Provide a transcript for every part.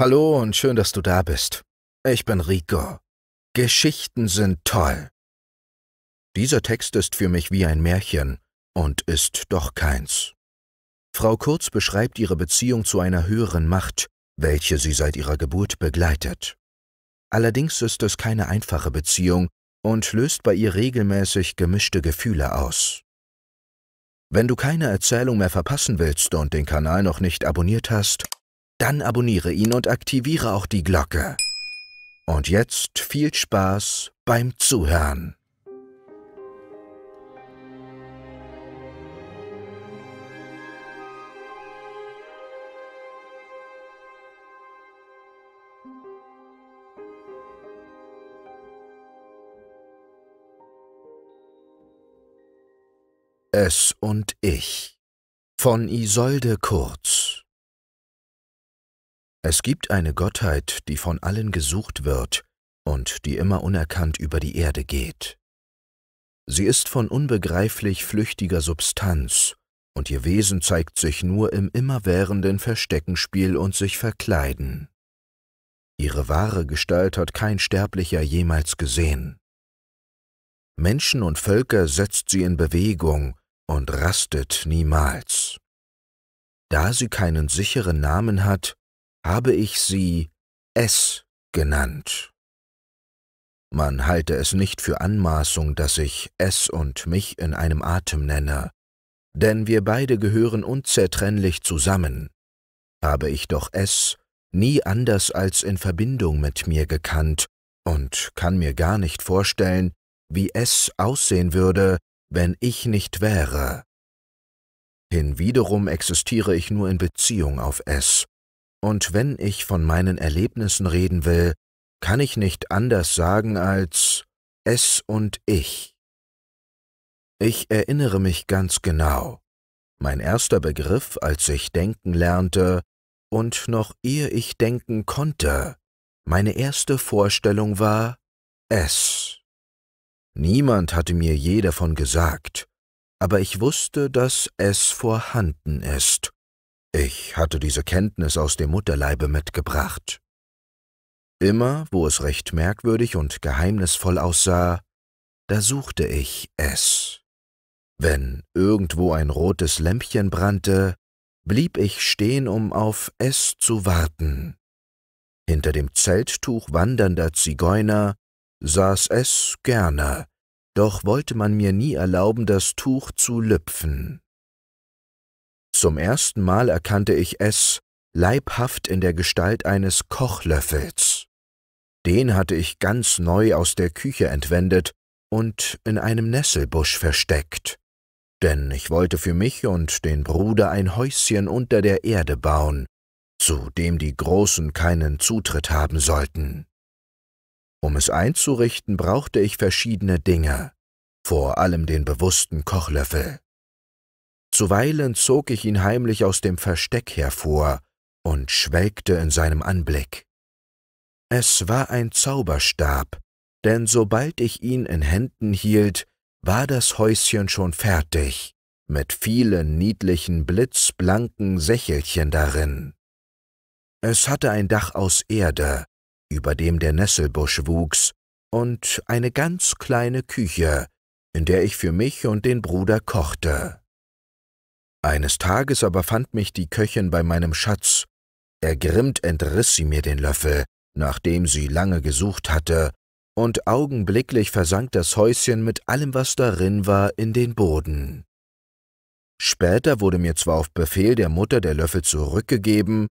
Hallo und schön, dass du da bist. Ich bin Rico. Geschichten sind toll. Dieser Text ist für mich wie ein Märchen und ist doch keins. Frau Kurz beschreibt ihre Beziehung zu einer höheren Macht, welche sie seit ihrer Geburt begleitet. Allerdings ist es keine einfache Beziehung und löst bei ihr regelmäßig gemischte Gefühle aus. Wenn du keine Erzählung mehr verpassen willst und den Kanal noch nicht abonniert hast, dann abonniere ihn und aktiviere auch die Glocke. Und jetzt viel Spaß beim Zuhören. Es und ich von Isolde Kurz es gibt eine Gottheit, die von allen gesucht wird und die immer unerkannt über die Erde geht. Sie ist von unbegreiflich flüchtiger Substanz, und ihr Wesen zeigt sich nur im immerwährenden Versteckenspiel und sich verkleiden. Ihre wahre Gestalt hat kein Sterblicher jemals gesehen. Menschen und Völker setzt sie in Bewegung und rastet niemals. Da sie keinen sicheren Namen hat, habe ich sie es genannt. Man halte es nicht für Anmaßung, dass ich es und mich in einem Atem nenne, denn wir beide gehören unzertrennlich zusammen. Habe ich doch es nie anders als in Verbindung mit mir gekannt und kann mir gar nicht vorstellen, wie es aussehen würde, wenn ich nicht wäre. Hinwiederum existiere ich nur in Beziehung auf es, und wenn ich von meinen Erlebnissen reden will, kann ich nicht anders sagen als es und ich. Ich erinnere mich ganz genau. Mein erster Begriff, als ich denken lernte, und noch ehe ich denken konnte, meine erste Vorstellung war es. Niemand hatte mir je davon gesagt, aber ich wusste, dass es vorhanden ist ich hatte diese Kenntnis aus dem Mutterleibe mitgebracht. Immer, wo es recht merkwürdig und geheimnisvoll aussah, da suchte ich es. Wenn irgendwo ein rotes Lämpchen brannte, blieb ich stehen, um auf es zu warten. Hinter dem Zelttuch wandernder Zigeuner saß es gerne, doch wollte man mir nie erlauben, das Tuch zu lüpfen. Zum ersten Mal erkannte ich es leibhaft in der Gestalt eines Kochlöffels. Den hatte ich ganz neu aus der Küche entwendet und in einem Nesselbusch versteckt, denn ich wollte für mich und den Bruder ein Häuschen unter der Erde bauen, zu dem die Großen keinen Zutritt haben sollten. Um es einzurichten, brauchte ich verschiedene Dinge, vor allem den bewussten Kochlöffel. Zuweilen zog ich ihn heimlich aus dem Versteck hervor und schwelgte in seinem Anblick. Es war ein Zauberstab, denn sobald ich ihn in Händen hielt, war das Häuschen schon fertig, mit vielen niedlichen blitzblanken Sächelchen darin. Es hatte ein Dach aus Erde, über dem der Nesselbusch wuchs, und eine ganz kleine Küche, in der ich für mich und den Bruder kochte. Eines Tages aber fand mich die Köchin bei meinem Schatz. Ergrimmt entriss sie mir den Löffel, nachdem sie lange gesucht hatte, und augenblicklich versank das Häuschen mit allem, was darin war, in den Boden. Später wurde mir zwar auf Befehl der Mutter der Löffel zurückgegeben,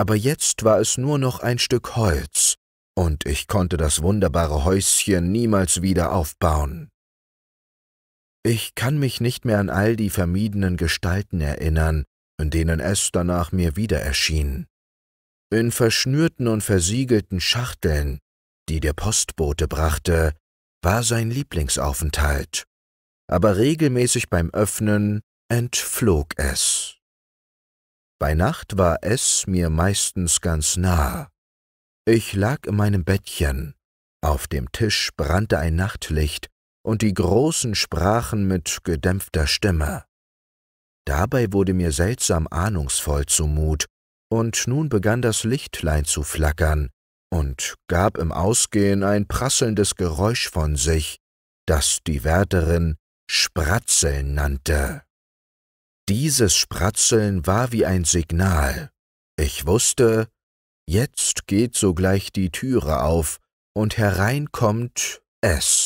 aber jetzt war es nur noch ein Stück Holz, und ich konnte das wunderbare Häuschen niemals wieder aufbauen. Ich kann mich nicht mehr an all die vermiedenen Gestalten erinnern, in denen es danach mir wieder erschien. In verschnürten und versiegelten Schachteln, die der Postbote brachte, war sein Lieblingsaufenthalt, aber regelmäßig beim Öffnen entflog es. Bei Nacht war es mir meistens ganz nah. Ich lag in meinem Bettchen, auf dem Tisch brannte ein Nachtlicht, und die Großen sprachen mit gedämpfter Stimme. Dabei wurde mir seltsam ahnungsvoll zumut, und nun begann das Lichtlein zu flackern und gab im Ausgehen ein prasselndes Geräusch von sich, das die Wärterin Spratzeln nannte. Dieses Spratzeln war wie ein Signal. Ich wusste, jetzt geht sogleich die Türe auf und hereinkommt es.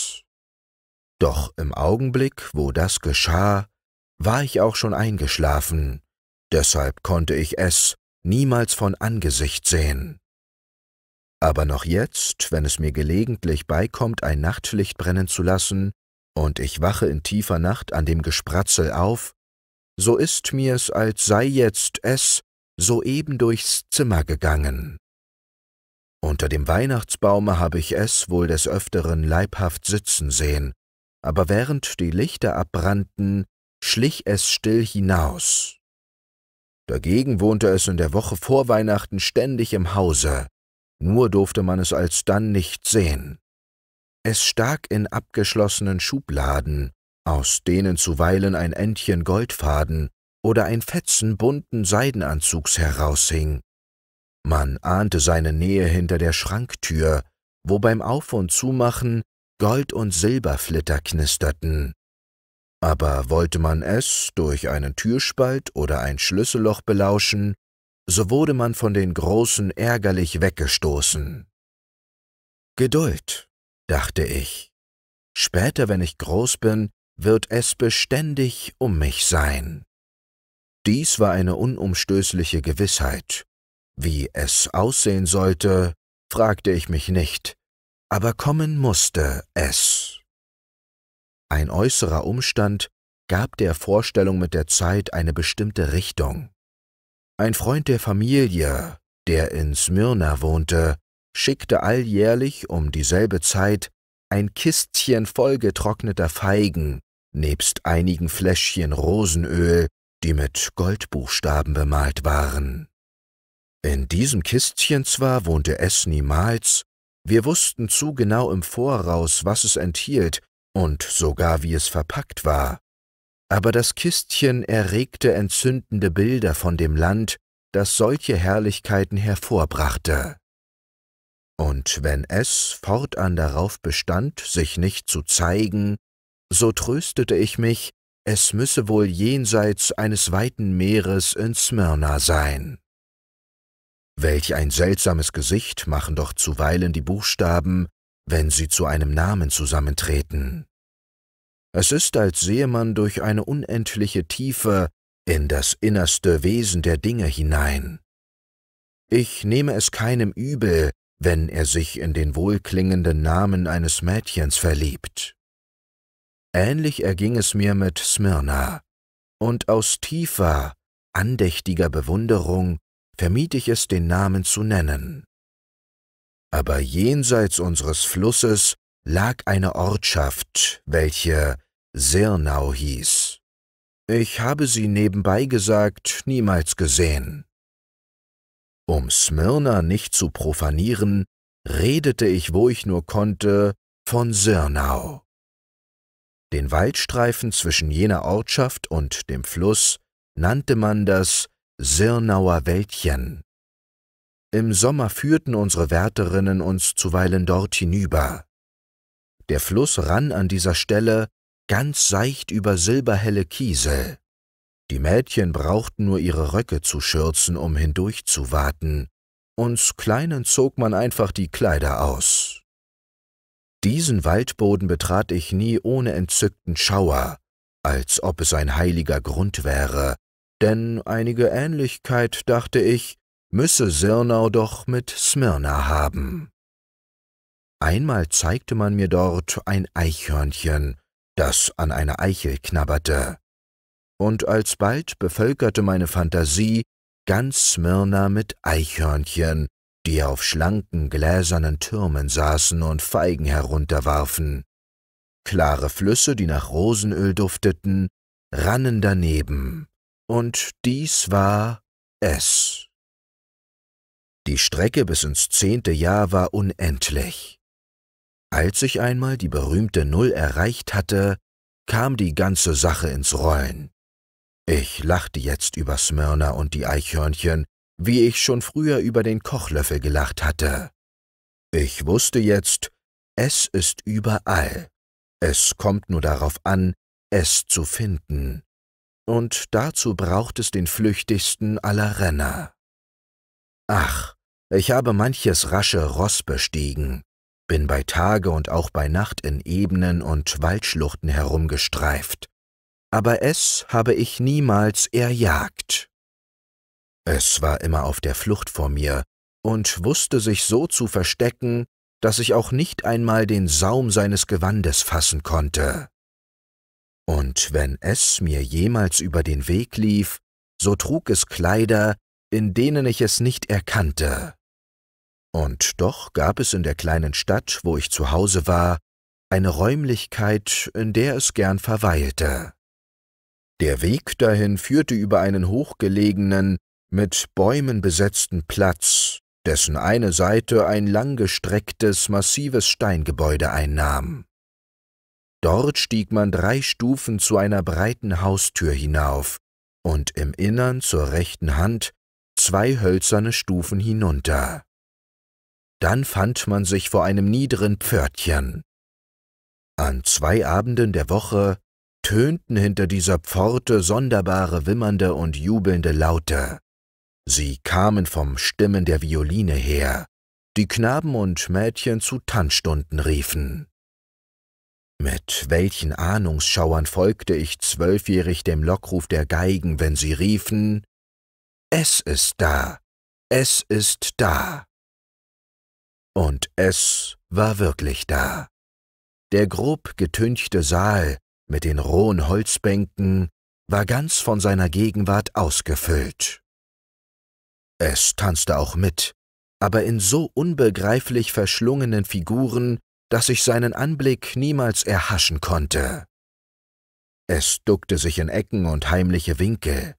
Doch im Augenblick, wo das geschah, war ich auch schon eingeschlafen, deshalb konnte ich es niemals von Angesicht sehen. Aber noch jetzt, wenn es mir gelegentlich beikommt, ein Nachtlicht brennen zu lassen, und ich wache in tiefer Nacht an dem Gespratzel auf, so ist mir's, als sei jetzt es soeben durchs Zimmer gegangen. Unter dem Weihnachtsbaume habe ich es wohl des Öfteren leibhaft sitzen sehen, aber während die Lichter abbrannten, schlich es still hinaus. Dagegen wohnte es in der Woche vor Weihnachten ständig im Hause, nur durfte man es alsdann nicht sehen. Es stak in abgeschlossenen Schubladen, aus denen zuweilen ein Endchen Goldfaden oder ein Fetzen bunten Seidenanzugs heraushing. Man ahnte seine Nähe hinter der Schranktür, wo beim Auf- und Zumachen Gold- und Silberflitter knisterten. Aber wollte man es durch einen Türspalt oder ein Schlüsselloch belauschen, so wurde man von den Großen ärgerlich weggestoßen. Geduld, dachte ich. Später, wenn ich groß bin, wird es beständig um mich sein. Dies war eine unumstößliche Gewissheit. Wie es aussehen sollte, fragte ich mich nicht, aber kommen musste es. Ein äußerer Umstand gab der Vorstellung mit der Zeit eine bestimmte Richtung. Ein Freund der Familie, der in Smyrna wohnte, schickte alljährlich um dieselbe Zeit ein Kistchen voll getrockneter Feigen nebst einigen Fläschchen Rosenöl, die mit Goldbuchstaben bemalt waren. In diesem Kistchen zwar wohnte es niemals, wir wussten zu genau im Voraus, was es enthielt und sogar wie es verpackt war. Aber das Kistchen erregte entzündende Bilder von dem Land, das solche Herrlichkeiten hervorbrachte. Und wenn es fortan darauf bestand, sich nicht zu zeigen, so tröstete ich mich, es müsse wohl jenseits eines weiten Meeres in Smyrna sein. Welch ein seltsames Gesicht machen doch zuweilen die Buchstaben, wenn sie zu einem Namen zusammentreten. Es ist, als sehe man durch eine unendliche Tiefe in das innerste Wesen der Dinge hinein. Ich nehme es keinem übel, wenn er sich in den wohlklingenden Namen eines Mädchens verliebt. Ähnlich erging es mir mit Smyrna, und aus tiefer, andächtiger Bewunderung vermied ich es, den Namen zu nennen. Aber jenseits unseres Flusses lag eine Ortschaft, welche Sirnau hieß. Ich habe sie nebenbei gesagt niemals gesehen. Um Smyrna nicht zu profanieren, redete ich, wo ich nur konnte, von Sirnau. Den Waldstreifen zwischen jener Ortschaft und dem Fluss nannte man das Sirnauer Wäldchen. Im Sommer führten unsere Wärterinnen uns zuweilen dort hinüber. Der Fluss rann an dieser Stelle ganz seicht über silberhelle Kiesel. Die Mädchen brauchten nur ihre Röcke zu schürzen, um hindurchzuwaten. Uns Kleinen zog man einfach die Kleider aus. Diesen Waldboden betrat ich nie ohne entzückten Schauer, als ob es ein heiliger Grund wäre, denn einige Ähnlichkeit, dachte ich, müsse Sirnau doch mit Smyrna haben. Einmal zeigte man mir dort ein Eichhörnchen, das an einer Eichel knabberte, und alsbald bevölkerte meine Fantasie ganz Smyrna mit Eichhörnchen, die auf schlanken gläsernen Türmen saßen und Feigen herunterwarfen. Klare Flüsse, die nach Rosenöl dufteten, rannen daneben. Und dies war es. Die Strecke bis ins zehnte Jahr war unendlich. Als ich einmal die berühmte Null erreicht hatte, kam die ganze Sache ins Rollen. Ich lachte jetzt über Smyrna und die Eichhörnchen, wie ich schon früher über den Kochlöffel gelacht hatte. Ich wusste jetzt, es ist überall. Es kommt nur darauf an, es zu finden und dazu braucht es den flüchtigsten aller Renner. Ach, ich habe manches rasche Ross bestiegen, bin bei Tage und auch bei Nacht in Ebenen und Waldschluchten herumgestreift, aber es habe ich niemals erjagt. Es war immer auf der Flucht vor mir und wusste sich so zu verstecken, dass ich auch nicht einmal den Saum seines Gewandes fassen konnte. Und wenn es mir jemals über den Weg lief, so trug es Kleider, in denen ich es nicht erkannte. Und doch gab es in der kleinen Stadt, wo ich zu Hause war, eine Räumlichkeit, in der es gern verweilte. Der Weg dahin führte über einen hochgelegenen, mit Bäumen besetzten Platz, dessen eine Seite ein langgestrecktes, massives Steingebäude einnahm. Dort stieg man drei Stufen zu einer breiten Haustür hinauf und im Innern zur rechten Hand zwei hölzerne Stufen hinunter. Dann fand man sich vor einem niederen Pförtchen. An zwei Abenden der Woche tönten hinter dieser Pforte sonderbare wimmernde und jubelnde Laute. Sie kamen vom Stimmen der Violine her, die Knaben und Mädchen zu Tanzstunden riefen. Mit welchen Ahnungsschauern folgte ich zwölfjährig dem Lockruf der Geigen, wenn sie riefen Es ist da, es ist da. Und es war wirklich da. Der grob getünchte Saal mit den rohen Holzbänken war ganz von seiner Gegenwart ausgefüllt. Es tanzte auch mit, aber in so unbegreiflich verschlungenen Figuren, dass ich seinen Anblick niemals erhaschen konnte. Es duckte sich in Ecken und heimliche Winkel,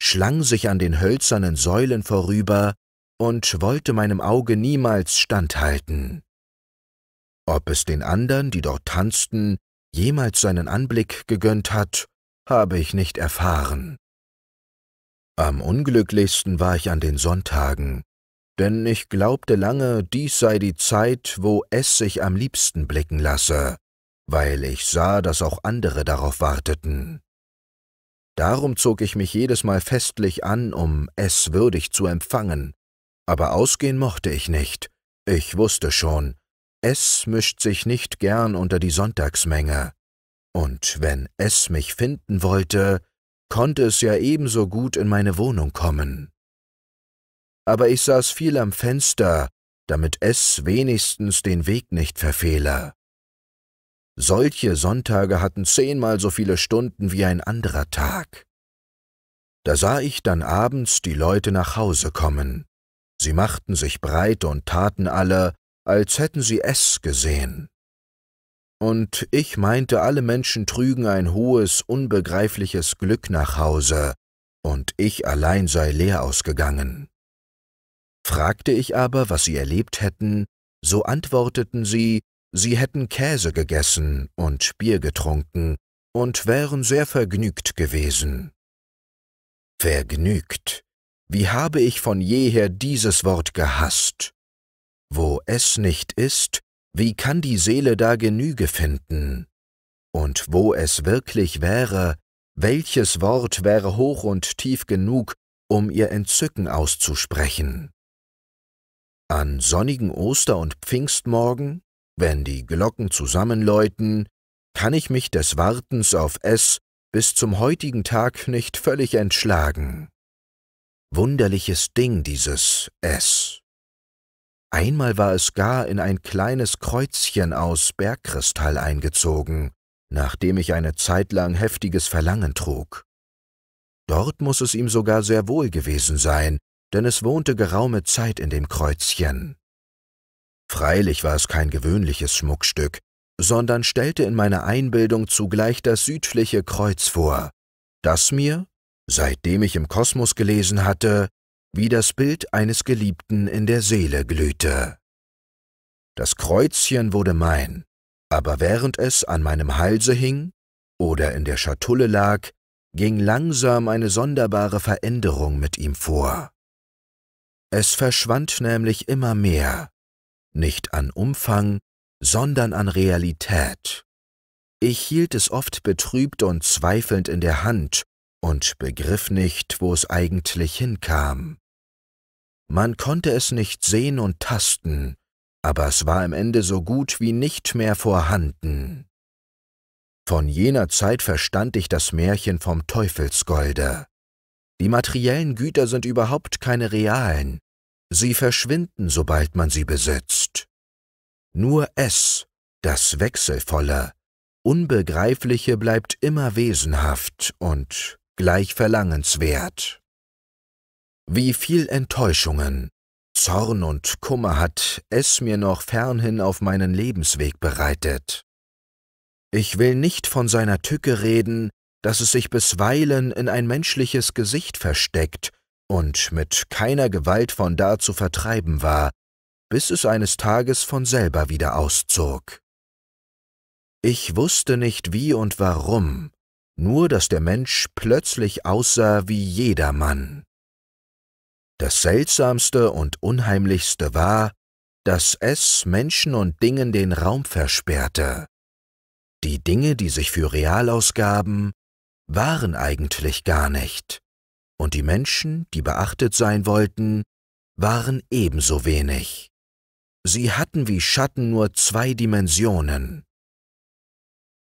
schlang sich an den hölzernen Säulen vorüber und wollte meinem Auge niemals standhalten. Ob es den anderen, die dort tanzten, jemals seinen Anblick gegönnt hat, habe ich nicht erfahren. Am unglücklichsten war ich an den Sonntagen, denn ich glaubte lange, dies sei die Zeit, wo es sich am liebsten blicken lasse, weil ich sah, dass auch andere darauf warteten. Darum zog ich mich jedes Mal festlich an, um es würdig zu empfangen, aber ausgehen mochte ich nicht, ich wusste schon, es mischt sich nicht gern unter die Sonntagsmenge, und wenn es mich finden wollte, konnte es ja ebenso gut in meine Wohnung kommen aber ich saß viel am Fenster, damit es wenigstens den Weg nicht verfehle. Solche Sonntage hatten zehnmal so viele Stunden wie ein anderer Tag. Da sah ich dann abends die Leute nach Hause kommen. Sie machten sich breit und taten alle, als hätten sie es gesehen. Und ich meinte, alle Menschen trügen ein hohes, unbegreifliches Glück nach Hause, und ich allein sei leer ausgegangen. Fragte ich aber, was sie erlebt hätten, so antworteten sie, sie hätten Käse gegessen und Bier getrunken und wären sehr vergnügt gewesen. Vergnügt, wie habe ich von jeher dieses Wort gehasst? Wo es nicht ist, wie kann die Seele da Genüge finden? Und wo es wirklich wäre, welches Wort wäre hoch und tief genug, um ihr Entzücken auszusprechen? An sonnigen Oster- und Pfingstmorgen, wenn die Glocken zusammenläuten, kann ich mich des Wartens auf es bis zum heutigen Tag nicht völlig entschlagen. Wunderliches Ding dieses es. Einmal war es gar in ein kleines Kreuzchen aus Bergkristall eingezogen, nachdem ich eine Zeitlang heftiges Verlangen trug. Dort muß es ihm sogar sehr wohl gewesen sein, denn es wohnte geraume Zeit in dem Kreuzchen. Freilich war es kein gewöhnliches Schmuckstück, sondern stellte in meiner Einbildung zugleich das südliche Kreuz vor, das mir, seitdem ich im Kosmos gelesen hatte, wie das Bild eines Geliebten in der Seele glühte. Das Kreuzchen wurde mein, aber während es an meinem Halse hing oder in der Schatulle lag, ging langsam eine sonderbare Veränderung mit ihm vor. Es verschwand nämlich immer mehr, nicht an Umfang, sondern an Realität. Ich hielt es oft betrübt und zweifelnd in der Hand und begriff nicht, wo es eigentlich hinkam. Man konnte es nicht sehen und tasten, aber es war im Ende so gut wie nicht mehr vorhanden. Von jener Zeit verstand ich das Märchen vom Teufelsgolde. Die materiellen Güter sind überhaupt keine realen. Sie verschwinden, sobald man sie besitzt. Nur es, das Wechselvolle, Unbegreifliche bleibt immer wesenhaft und gleich verlangenswert. Wie viel Enttäuschungen, Zorn und Kummer hat es mir noch fernhin auf meinen Lebensweg bereitet. Ich will nicht von seiner Tücke reden, dass es sich bisweilen in ein menschliches Gesicht versteckt und mit keiner Gewalt von da zu vertreiben war, bis es eines Tages von selber wieder auszog. Ich wusste nicht wie und warum, nur dass der Mensch plötzlich aussah wie jedermann. Das Seltsamste und Unheimlichste war, dass es Menschen und Dingen den Raum versperrte. Die Dinge, die sich für real ausgaben, waren eigentlich gar nicht, und die Menschen, die beachtet sein wollten, waren ebenso wenig. Sie hatten wie Schatten nur zwei Dimensionen.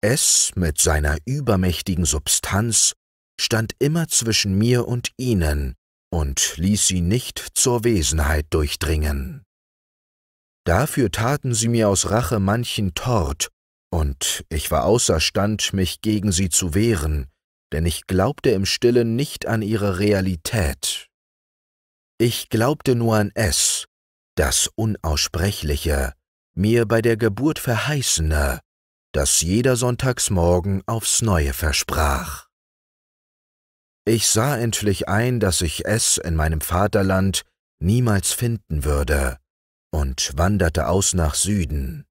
Es mit seiner übermächtigen Substanz stand immer zwischen mir und ihnen und ließ sie nicht zur Wesenheit durchdringen. Dafür taten sie mir aus Rache manchen Tort, und ich war außerstand, mich gegen sie zu wehren, denn ich glaubte im stillen nicht an ihre Realität. Ich glaubte nur an es, das Unaussprechliche, mir bei der Geburt verheißene, das jeder Sonntagsmorgen aufs neue versprach. Ich sah endlich ein, dass ich es in meinem Vaterland niemals finden würde, und wanderte aus nach Süden.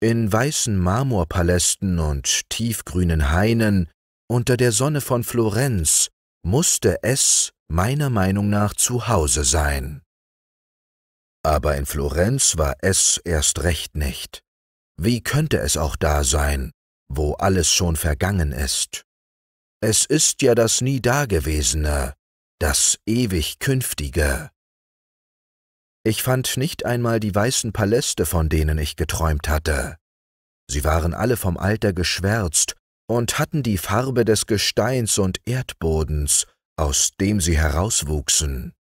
In weißen Marmorpalästen und tiefgrünen Hainen unter der Sonne von Florenz musste es meiner Meinung nach zu Hause sein. Aber in Florenz war es erst recht nicht. Wie könnte es auch da sein, wo alles schon vergangen ist? Es ist ja das nie Dagewesene, das ewig Künftige. Ich fand nicht einmal die weißen Paläste, von denen ich geträumt hatte. Sie waren alle vom Alter geschwärzt und hatten die Farbe des Gesteins und Erdbodens, aus dem sie herauswuchsen.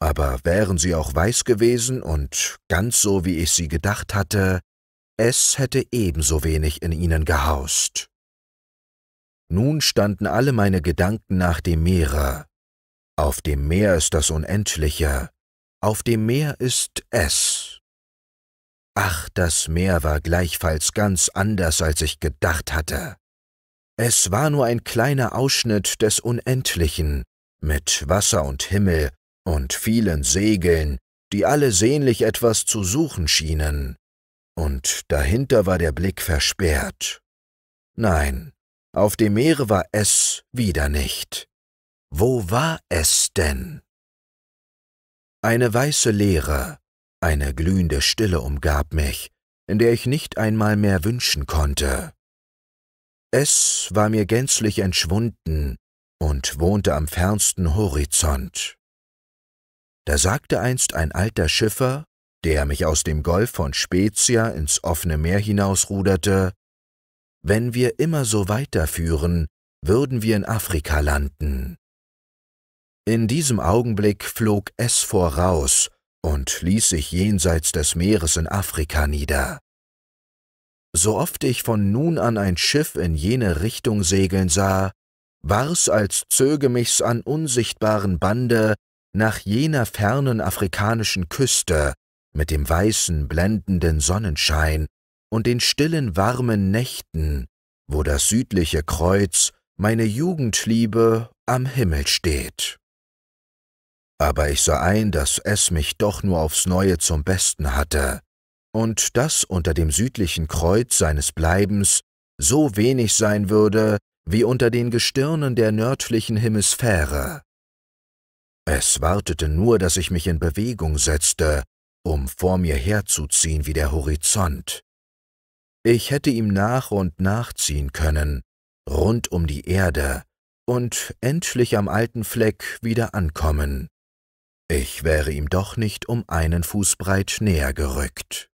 Aber wären sie auch weiß gewesen und ganz so, wie ich sie gedacht hatte, es hätte ebenso wenig in ihnen gehaust. Nun standen alle meine Gedanken nach dem Meere. Auf dem Meer ist das Unendliche, auf dem Meer ist es. Ach, das Meer war gleichfalls ganz anders, als ich gedacht hatte. Es war nur ein kleiner Ausschnitt des Unendlichen, mit Wasser und Himmel und vielen Segeln, die alle sehnlich etwas zu suchen schienen. Und dahinter war der Blick versperrt. Nein, auf dem Meere war es wieder nicht. Wo war es denn? Eine weiße Leere, eine glühende Stille umgab mich, in der ich nicht einmal mehr wünschen konnte. Es war mir gänzlich entschwunden und wohnte am fernsten Horizont. Da sagte einst ein alter Schiffer, der mich aus dem Golf von Spezia ins offene Meer hinausruderte, wenn wir immer so weiterführen, würden wir in Afrika landen. In diesem Augenblick flog es voraus und ließ sich jenseits des Meeres in Afrika nieder. So oft ich von nun an ein Schiff in jene Richtung segeln sah, war's, als zöge mich's an unsichtbaren Bande nach jener fernen afrikanischen Küste mit dem weißen, blendenden Sonnenschein und den stillen, warmen Nächten, wo das südliche Kreuz, meine Jugendliebe, am Himmel steht aber ich sah ein, dass es mich doch nur aufs Neue zum Besten hatte, und dass unter dem südlichen Kreuz seines Bleibens so wenig sein würde wie unter den Gestirnen der nördlichen Hemisphäre. Es wartete nur, dass ich mich in Bewegung setzte, um vor mir herzuziehen wie der Horizont. Ich hätte ihm nach und nach ziehen können, rund um die Erde, und endlich am alten Fleck wieder ankommen. Ich wäre ihm doch nicht um einen Fußbreit näher gerückt.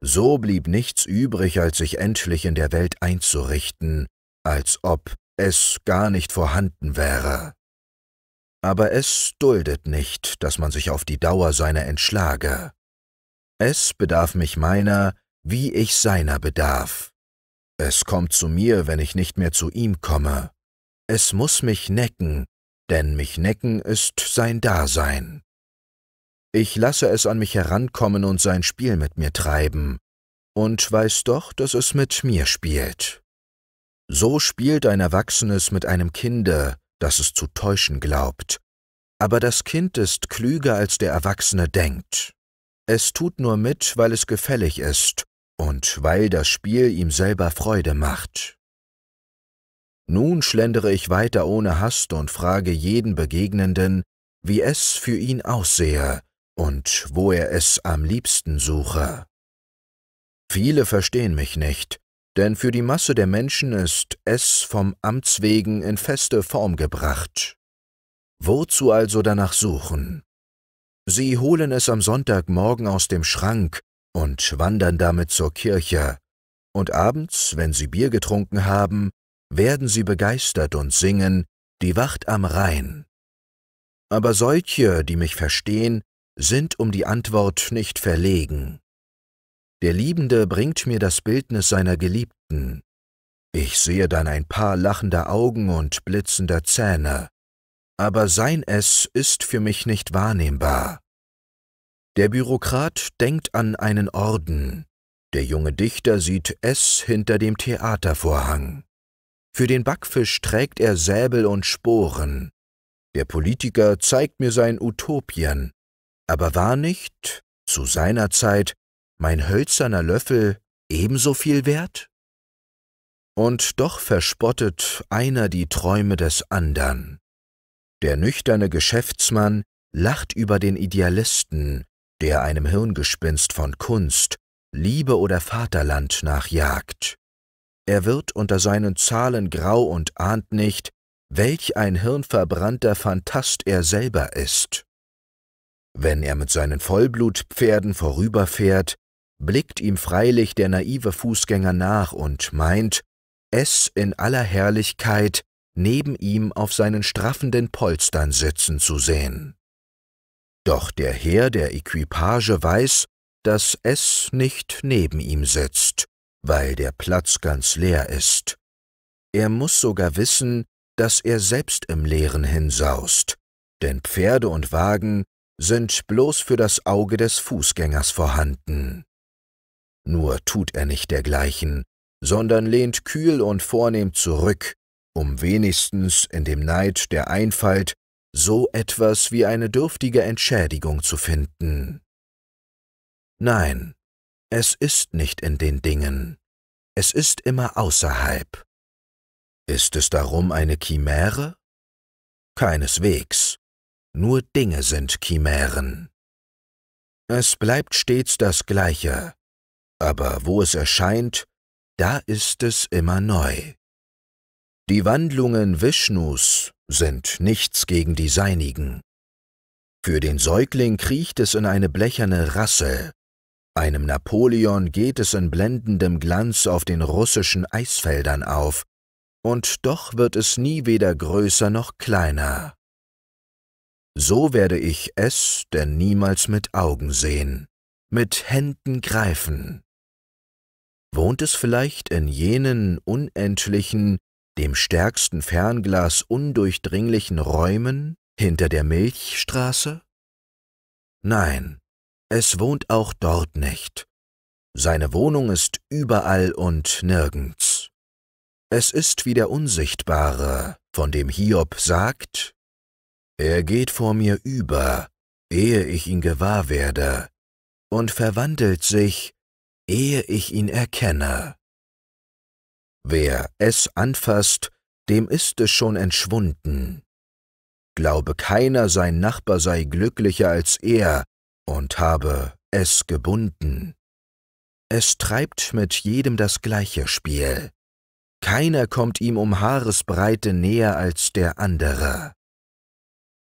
So blieb nichts übrig, als sich endlich in der Welt einzurichten, als ob es gar nicht vorhanden wäre. Aber es duldet nicht, dass man sich auf die Dauer seiner entschlage. Es bedarf mich meiner, wie ich seiner bedarf. Es kommt zu mir, wenn ich nicht mehr zu ihm komme. Es muß mich necken, denn mich necken ist sein Dasein. Ich lasse es an mich herankommen und sein Spiel mit mir treiben, und weiß doch, dass es mit mir spielt. So spielt ein Erwachsenes mit einem Kinde, das es zu täuschen glaubt, aber das Kind ist klüger als der Erwachsene denkt. Es tut nur mit, weil es gefällig ist und weil das Spiel ihm selber Freude macht. Nun schlendere ich weiter ohne Hast und frage jeden Begegnenden, wie es für ihn aussehe und wo er es am liebsten suche. Viele verstehen mich nicht, denn für die Masse der Menschen ist es vom Amts wegen in feste Form gebracht. Wozu also danach suchen? Sie holen es am Sonntagmorgen aus dem Schrank und wandern damit zur Kirche, und abends, wenn sie Bier getrunken haben, werden sie begeistert und singen Die Wacht am Rhein. Aber solche, die mich verstehen, sind um die Antwort nicht verlegen. Der Liebende bringt mir das Bildnis seiner Geliebten. Ich sehe dann ein paar lachender Augen und blitzender Zähne, aber sein Es ist für mich nicht wahrnehmbar. Der Bürokrat denkt an einen Orden, der junge Dichter sieht es hinter dem Theatervorhang. Für den Backfisch trägt er Säbel und Sporen. Der Politiker zeigt mir sein Utopien. Aber war nicht, zu seiner Zeit, mein hölzerner Löffel ebenso viel wert? Und doch verspottet einer die Träume des andern. Der nüchterne Geschäftsmann lacht über den Idealisten, der einem Hirngespinst von Kunst, Liebe oder Vaterland nachjagt. Er wird unter seinen Zahlen grau und ahnt nicht, welch ein hirnverbrannter Phantast er selber ist. Wenn er mit seinen Vollblutpferden vorüberfährt, blickt ihm freilich der naive Fußgänger nach und meint, es in aller Herrlichkeit neben ihm auf seinen straffenden Polstern sitzen zu sehen. Doch der Herr der Equipage weiß, dass es nicht neben ihm sitzt, weil der Platz ganz leer ist. Er muss sogar wissen, dass er selbst im Leeren hinsaust, denn Pferde und Wagen sind bloß für das Auge des Fußgängers vorhanden. Nur tut er nicht dergleichen, sondern lehnt kühl und vornehm zurück, um wenigstens in dem Neid der Einfalt so etwas wie eine dürftige Entschädigung zu finden. Nein, es ist nicht in den Dingen, es ist immer außerhalb. Ist es darum eine Chimäre? Keineswegs, nur Dinge sind Chimären. Es bleibt stets das Gleiche, aber wo es erscheint, da ist es immer neu. Die Wandlungen Vishnus sind nichts gegen die seinigen. Für den Säugling kriecht es in eine blecherne Rassel, einem Napoleon geht es in blendendem Glanz auf den russischen Eisfeldern auf, und doch wird es nie weder größer noch kleiner. So werde ich es denn niemals mit Augen sehen, mit Händen greifen. Wohnt es vielleicht in jenen unendlichen, dem stärksten Fernglas undurchdringlichen Räumen hinter der Milchstraße? Nein, es wohnt auch dort nicht. Seine Wohnung ist überall und nirgends. Es ist wie der Unsichtbare, von dem Hiob sagt, Er geht vor mir über, ehe ich ihn gewahr werde, und verwandelt sich, ehe ich ihn erkenne. Wer es anfasst, dem ist es schon entschwunden. Glaube keiner, sein Nachbar sei glücklicher als er, und habe es gebunden. Es treibt mit jedem das gleiche Spiel. Keiner kommt ihm um Haaresbreite näher als der andere.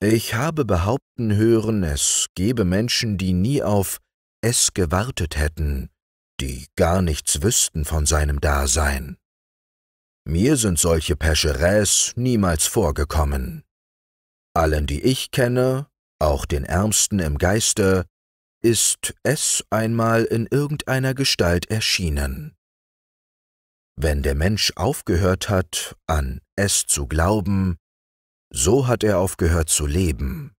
Ich habe behaupten hören, es gebe Menschen, die nie auf es gewartet hätten, die gar nichts wüssten von seinem Dasein. Mir sind solche Pescheräs niemals vorgekommen. Allen, die ich kenne, auch den Ärmsten im Geiste, ist es einmal in irgendeiner Gestalt erschienen. Wenn der Mensch aufgehört hat, an es zu glauben, so hat er aufgehört zu leben.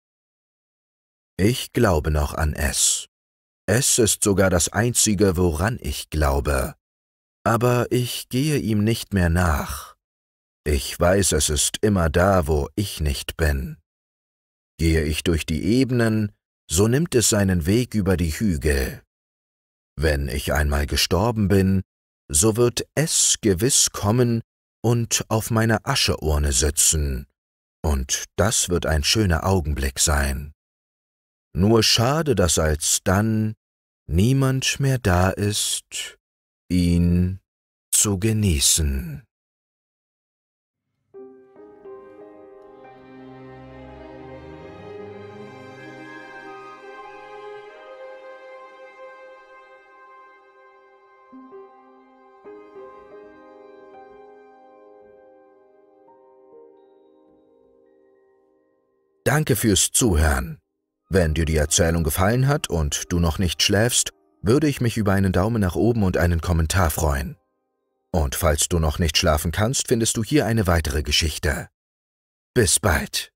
Ich glaube noch an es. Es ist sogar das Einzige, woran ich glaube. Aber ich gehe ihm nicht mehr nach. Ich weiß, es ist immer da, wo ich nicht bin. Gehe ich durch die Ebenen, so nimmt es seinen Weg über die Hügel. Wenn ich einmal gestorben bin, so wird es gewiss kommen und auf meine Ascheurne sitzen, und das wird ein schöner Augenblick sein. Nur schade, dass alsdann niemand mehr da ist, ihn zu genießen. Danke fürs Zuhören. Wenn dir die Erzählung gefallen hat und du noch nicht schläfst, würde ich mich über einen Daumen nach oben und einen Kommentar freuen. Und falls du noch nicht schlafen kannst, findest du hier eine weitere Geschichte. Bis bald.